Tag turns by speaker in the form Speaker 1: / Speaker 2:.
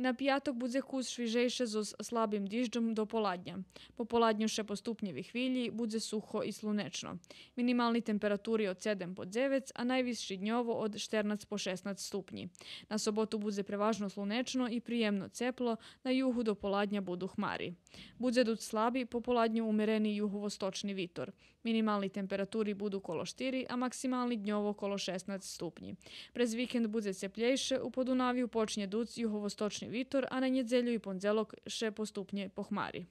Speaker 1: На п'яток буде куз свіжейше з слабим діжджем до поладня. Пополаднюше поступнєві хвилі буде сухо і слунечно. Мінімальні температури від 7 по 9, а найвищі дньово від 14 по 16 ступні. На суботу буде переважно слунечно і приємно тепло, на югу до поладня будуть хмари. Буде дуть слабі, по поладню умерений юго-восточний вітер. Мінімальні температури будуть коло 4, а максимальні дньово коло 16 ступні. През вікенд буде тепліше, у Подунаві почне дуть юго-восточний Vitor, a na Njedzelju i Ponzelok še postupnje pohmari.